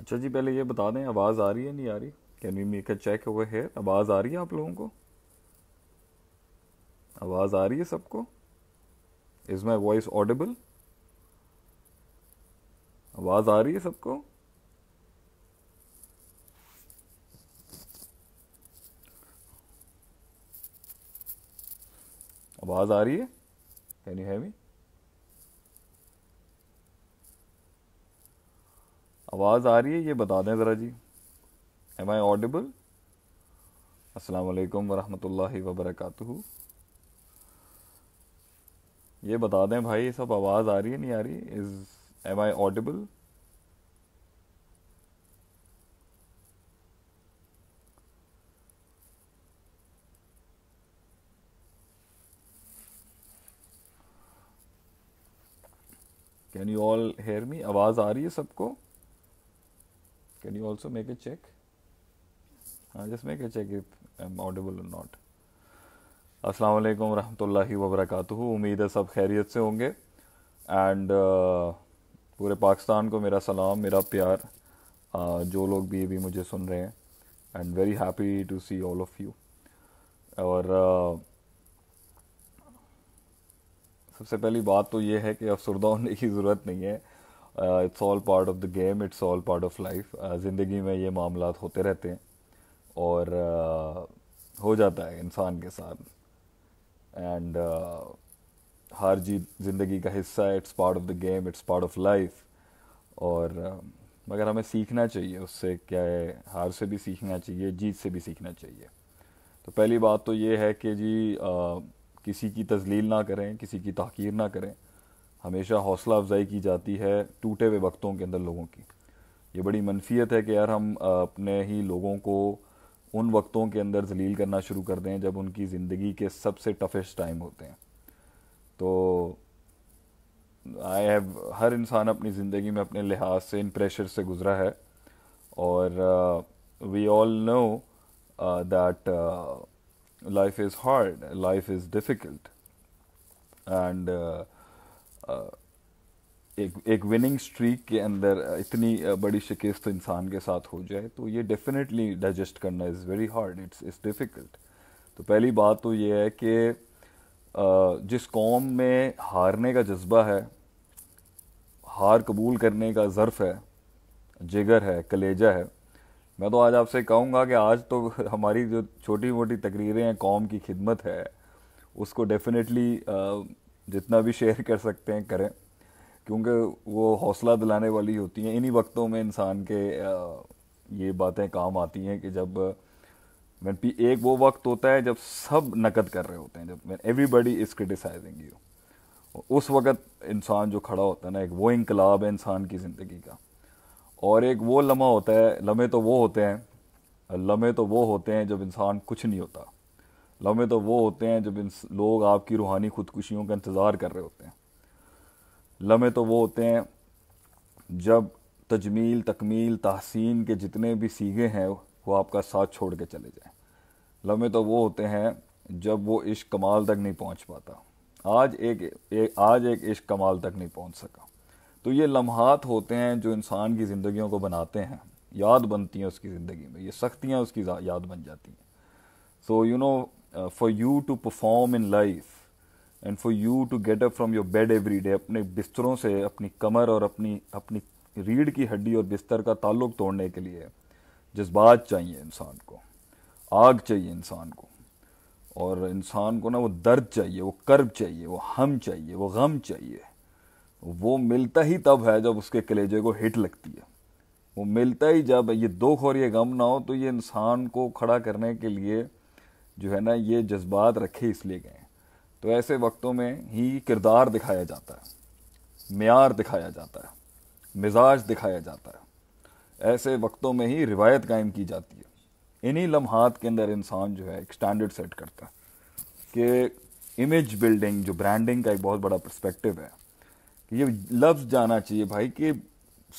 अच्छा जी पहले ये बता दें आवाज़ आ रही है नहीं आ रही can we make a check over here आवाज़ आ रही है आप लोगों को आवाज़ आ रही है सबको इज़ माई वॉइस ऑडिबल आवाज़ आ रही है सबको आवाज़ आ रही है कैन यू हैवी आवाज़ आ रही है ये बता दें ज़रा जी एम आई ऑडिबल असलकम वरहमल वबरक ये बता दें भाई सब आवाज़ आ रही है नहीं आ रही is am I audible can you all hear me आवाज़ आ रही है सबको Can you also make a check? Uh, just make a check if I'm audible or not. अस्सलाम वालेकुम रहमतुल्लाहि व बरकातुहू उम्मीद है सब खैरियत से होंगे एंड uh, पूरे पाकिस्तान को मेरा सलाम मेरा प्यार uh, जो लोग भी भी मुझे सुन रहे हैं and very happy to see all of you और uh, सबसे पहली बात तो ये है कि अफसरदा होने की ज़रूरत नहीं है it's all part of the game it's all part of life ज़िंदगी में ये मामला होते रहते हैं और uh, हो जाता है इंसान के साथ एंड uh, हार जीत ज़िंदगी का हिस्सा है it's part of the game it's part of life और uh, मगर हमें सीखना चाहिए उससे क्या है हार से भी सीखना चाहिए जीत से भी सीखना चाहिए तो पहली बात तो ये है कि जी uh, किसी की तजलील ना करें किसी की तहकीर ना करें हमेशा हौसला अफजाई की जाती है टूटे हुए वक्तों के अंदर लोगों की ये बड़ी मनफियत है कि यार हम अपने ही लोगों को उन वक्तों के अंदर जलील करना शुरू कर दें जब उनकी ज़िंदगी के सबसे टफेस्ट टाइम होते हैं तो आई हैव हर इंसान अपनी ज़िंदगी में अपने लिहाज से इन प्रेशर से गुज़रा है और we all know that life is hard life is difficult and एक एक विनिंग स्ट्रीक के अंदर इतनी बड़ी शिकस्त इंसान के साथ हो जाए तो ये डेफिनेटली डाइजेस्ट करना is very hard it's is difficult तो पहली बात तो ये है कि जिस कौम में हारने का जज्बा है हार कबूल करने का ज़र्फ़ है जिगर है कलेजा है मैं तो आज आपसे कहूँगा कि आज तो हमारी जो छोटी मोटी तकरीरें हैं कौम की खिदमत है उसको डेफिनेटली जितना भी शेयर कर सकते हैं करें क्योंकि वो हौसला दिलाने वाली होती हैं इन्हीं वक्तों में इंसान के ये बातें काम आती हैं कि जब मैं पी एक वो वक्त होता है जब सब नकद कर रहे होते हैं जब मैं एवरीबडी इज़ क्रिटिसाइजिंग यू उस वक्त इंसान जो खड़ा होता है ना एक वो इनकलाब है इंसान की ज़िंदगी का और एक वो लम्हा होता है लम्हे तो वो होते हैं लम्हे तो वो होते हैं जब इंसान कुछ नहीं होता लम्हे तो वो होते हैं जब इन लोग आपकी रूहानी ख़ुदकुशियों का इंतज़ार कर रहे होते हैं लम्हे तो वो होते हैं जब तजमील तकमील तहसीन के जितने भी सीगे हैं वो आपका साथ छोड़ के चले जाएं लम्हे तो वो होते हैं जब वो इश्क कमाल तक नहीं पहुंच पाता आज एक, एक आज एक इश्क कमाल तक नहीं पहुंच सका तो ये लम्हात होते हैं जो इंसान की ज़िंदगियों को बनाते हैं याद बनती हैं उसकी ज़िंदगी में ये सख्तियाँ उसकी याद बन जाती हैं so you know uh, for you to perform in life and for you to get up from your bed every day अपने बिस्तरों से अपनी कमर और अपनी अपनी रीढ़ की हड्डी और बिस्तर का ताल्लुक तोड़ने के लिए जज्बात चाहिए इंसान को आग चाहिए इंसान को और इंसान को ना वो दर्द चाहिए वो कर्ब चाहिए वो हम चाहिए वो गम चाहिए वो मिलता ही तब है जब उसके कलेजे को हिट लगती है वो मिलता ही जब ये दुख और ये गम ना हो तो ये इंसान को खड़ा करने के लिए जो है ना ये जज्बात रखे इसलिए गए तो ऐसे वक्तों में ही किरदार दिखाया जाता है मैार दिखाया जाता है मिजाज दिखाया जाता है ऐसे वक्तों में ही रिवायत कायम की जाती है इन्हीं लम्हात के अंदर इंसान जो है एक स्टैंडर्ड सेट करता है कि इमेज बिल्डिंग जो ब्रांडिंग का एक बहुत बड़ा परस्पेक्टिव है ये लफ्ज़ जाना चाहिए भाई कि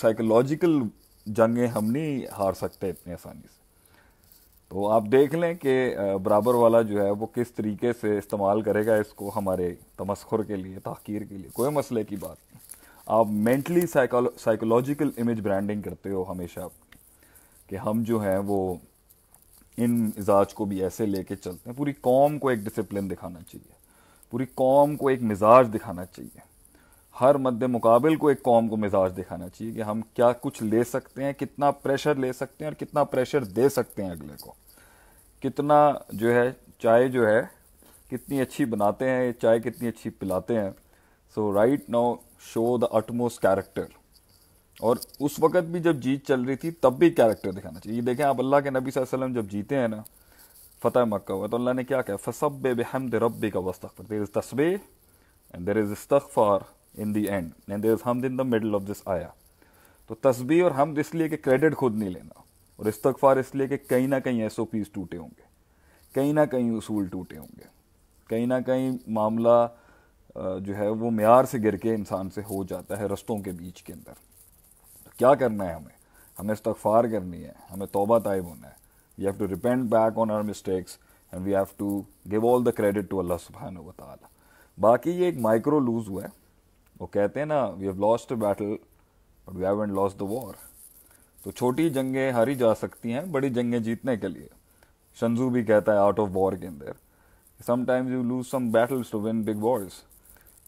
साइकोलॉजिकल जंगें हम नहीं हार सकते इतनी आसानी से तो आप देख लें कि बराबर वाला जो है वो किस तरीके से इस्तेमाल करेगा इसको हमारे तमस्खुर के लिए तहकीर के लिए कोई मसले की बात नहीं आप मेंटली साइकोलॉजिकल इमेज ब्रांडिंग करते हो हमेशा कि हम जो हैं वो इन मिजाज को भी ऐसे लेके चलते हैं पूरी कौम को एक डिसिप्लिन दिखाना चाहिए पूरी कौम को एक मिजाज दिखाना चाहिए हर मद्द मुकाबल को एक कौम को मिजाज दिखाना चाहिए कि हम क्या कुछ ले सकते हैं कितना प्रेशर ले सकते हैं और कितना प्रेशर दे सकते हैं अगले को कितना जो है चाय जो है कितनी अच्छी बनाते हैं ये चाय कितनी अच्छी पिलाते हैं so right now show the utmost character और उस वक्त भी जब जीत चल रही थी तब भी कैरेक्टर दिखाना चाहिए ये देखें आप अल्लाह के नबी वसल्लम जब जीते हैं ना फ़तेह मक्का हुआ तो अल्लाह ने क्या कहा फसब बेहमद रबी का वस्तफ़ देर इज़ तस्बे एंड देर इज़ इस्तफ़ार in the end and there is हम in the middle of this आया तो तस्बी और हम इसलिए कि क्रेडिट खुद नहीं लेना और इस्तफार इसलिए कि कहीं ना कहीं एस ओ पीज टूटे होंगे कहीं ना कहीं उसूल टूटे होंगे कहीं ना कहीं मामला जो है वो मैार से गिर के इंसान से हो जाता है रस्तों के बीच के अंदर तो क्या करना है हमें हमें इस्तफार करनी है हमें तोबा तायब होना है we have to repent back on our mistakes and we have to give all the credit to Allah सुबहान वाली ये एक माइक्रो लूज़ हुआ है वो कहते हैं ना we have lost battle but we haven't lost the war तो छोटी जंगें हारी जा सकती हैं बड़ी जंगें जीतने के लिए शंजू भी कहता है आउट ऑफ वॉर के अंदर sometimes you lose some battles to win big wars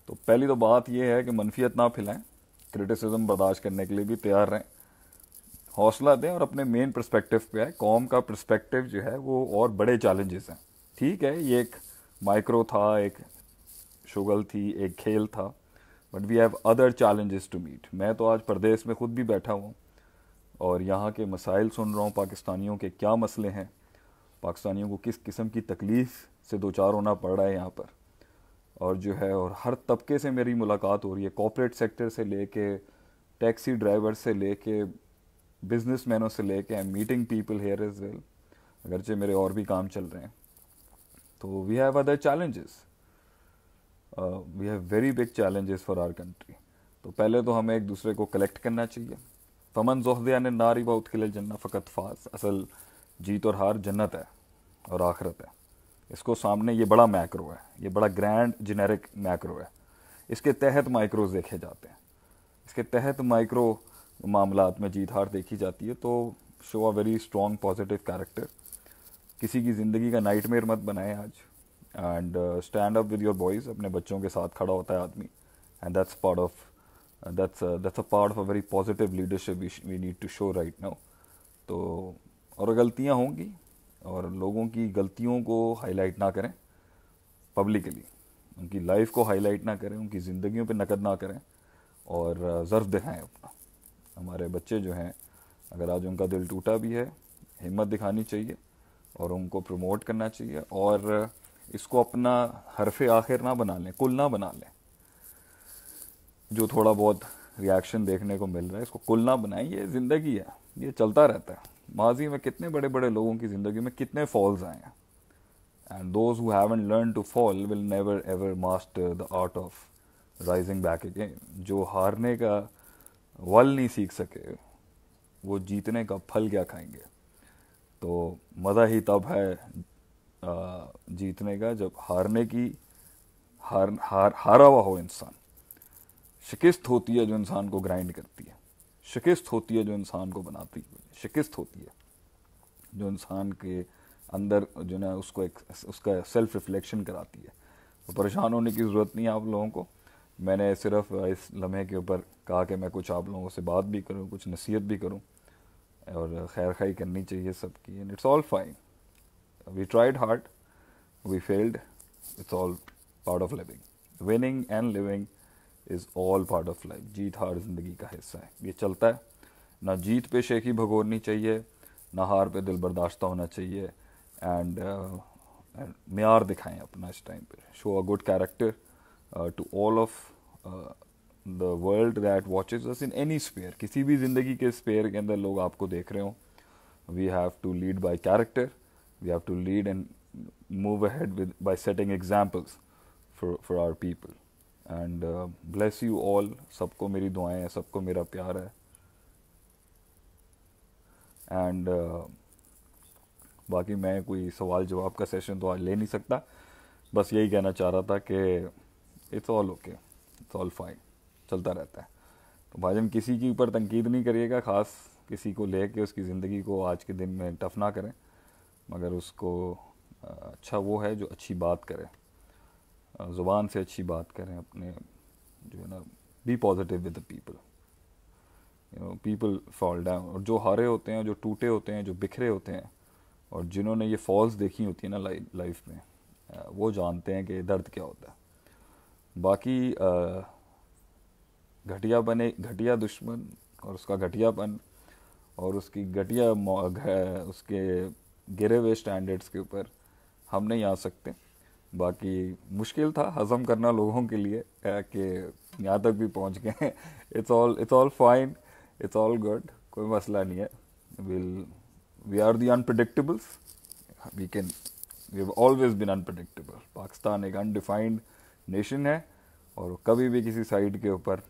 तो पहली तो बात यह है कि मनफियत ना फैलाएं क्रिटिसिज्म बर्दाश्त करने के लिए भी तैयार रहें हौसला दें और अपने मेन परस्पेक्टिव पे आए कॉम का परस्पेक्टिव जो है वो और बड़े चैलेंजेस हैं ठीक है ये एक माइक्रो था एक शुगल थी एक खेल था but we have other challenges to meet मैं तो आज प्रदेश में ख़ुद भी बैठा हुआ हूँ और यहाँ के मसाइल सुन रहा हूँ पाकिस्तानियों के क्या मसले हैं पाकिस्तानियों को किस किस्म की तकलीफ़ से दो चार होना पड़ रहा है यहाँ पर और जो है और हर तबके से मेरी मुलाकात हो रही है कॉपरेट सेक्टर से ले कर टैक्सी ड्राइवर से ले कर बिज़नेस मैनों से ले कर I am meeting people here is well अगरचे मेरे और भी काम चल रहे हैं तो we have other challenges we have very big challenges for our country तो पहले तो हमें एक दूसरे को कलेक्ट करना चाहिए फमन ने नारी बहुत उतखिल जन्ना फ़कत फास असल जीत और हार जन्नत है और आखरत है इसको सामने ये बड़ा मैक्रो है ये बड़ा ग्रैंड जेनेरिक मैक्रो है इसके तहत माइक्रोज देखे जाते हैं इसके तहत माइक्रो मामला में जीत हार देखी जाती है तो show a very strong positive character किसी की ज़िंदगी का नाइटमेयर मत बनाएं आज and stand up with your boys अपने बच्चों के साथ खड़ा होता है आदमी and that's part of that's that's a part of a very positive leadership we need to show right now तो और गलतियाँ होंगी और लोगों की गलतियों को हाईलाइट ना करें पब्लिकली उनकी लाइफ को हाईलाइट ना करें उनकी ज़िंदगियों पे नकद ना करें और uh, ज़र्फ दिखाएं अपना हमारे बच्चे जो हैं अगर आज उनका दिल टूटा भी है हिम्मत दिखानी चाहिए और उनको प्रमोट करना चाहिए और इसको अपना हरफ आखिर ना बना लें कुल ना बना लें जो थोड़ा बहुत रिएक्शन देखने को मिल रहा है इसको कुल ना बनाएं ये ज़िंदगी है ये चलता रहता है माजी में कितने बड़े बड़े लोगों की ज़िंदगी में कितने फॉल्स आए हैं and those who haven't learn to fall will never ever master the art of rising back again जो हारने का वल नहीं सीख सके वो जीतने का फल क्या खाएंगे तो मज़ा ही तब है जीतने का जब हारने की हार हार हारा हुआ हो इंसान शिकस्त होती है जो इंसान को ग्राइंड करती है शिकस्त होती है जो इंसान को बनाती है शिकस्त होती है जो इंसान के अंदर जो ना उसको एक उसका सेल्फ रिफ्लेक्शन कराती है तो परेशान होने की ज़रूरत नहीं है आप लोगों को मैंने सिर्फ इस लम्हे के ऊपर कहा कि मैं कुछ आप लोगों से बात भी करूँ कुछ नसीहत भी करूँ और खैर खाई करनी चाहिए सबकी and it's all fine We tried hard, we failed. It's all part of living. Winning and living is all part of life जीत हार जिंदगी का हिस्सा है ये चलता है ना जीत पे शेखी भगोरनी चाहिए ना हार पे दिल बर्दाश्त होना चाहिए एंड uh, मैार दिखाएं अपना इस टाइम पे show a good character to all of the world that watches us in any spare किसी भी ज़िंदगी के स्पेयर के अंदर लोग आपको देख रहे हो we have to lead by character we have to lead and move ahead with by setting examples for for our people and uh, bless you all सबको मेरी दुआएं हैं सबको मेरा प्यार है एंड uh, बाकी मैं कोई सवाल जवाब का सेशन तो आज ले नहीं सकता बस यही कहना चाह रहा था कि it's all okay it's all fine चलता रहता है तो भाजन किसी के ऊपर तनकीद नहीं करिएगा ख़ास किसी को ले के उसकी ज़िंदगी को आज के दिन में टफ ना करें मगर उसको अच्छा वो है जो अच्छी बात करें ज़ुबान से अच्छी बात करें अपने जो है ना be positive with the people you know people fall down और जो हारे होते हैं जो टूटे होते हैं जो बिखरे होते हैं और जिन्होंने ये फॉल्स देखी होती है ना लाइफ में वो जानते हैं कि दर्द क्या होता है बाकी घटिया बने घटिया दुश्मन और उसका घटियापन और उसकी घटिया उसके गिरे हुए स्टैंडर्ड्स के ऊपर हम नहीं आ सकते बाकी मुश्किल था हजम करना लोगों के लिए कि यहाँ तक भी पहुँच गए it's all it's all fine it's all good कोई मसला नहीं है will we are the unpredictables we can we have always been unpredictable Pakistan एक अनडिफाइंड नेशन है और कभी भी किसी साइड के ऊपर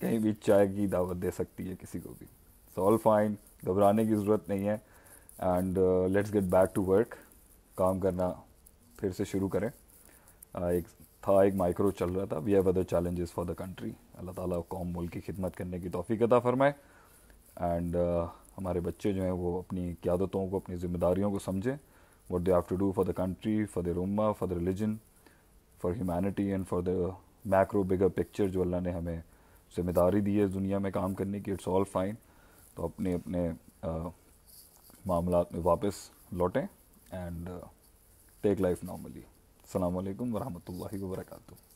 कहीं भी चाय की दावत दे सकती है किसी को भी इट्स ऑल फाइन घबराने की ज़रूरत नहीं है and let's get back to work काम करना फिर से शुरू करें uh, एक था एक माइक्रो चल रहा था we have other challenges for the country Allah ताला कौम मुल्क की खिदमत करने की तोफ़ी अदा फरमाए एंड uh, हमारे बच्चे जो हैं वो अपनी क्यादतों को अपनी जिम्मेदारियों को समझें what they have to do for the country for the उम्मा for the religion for humanity and for the macro bigger picture जो अल्लाह ने हमें जिम्मेदारी दी है दुनिया में काम करने की इट्स ऑल फाइन तो अपने अपने uh, मामला में वापस लौटें एंड टेक लाइफ नॉर्मली अल्लाम वरहमल वर्का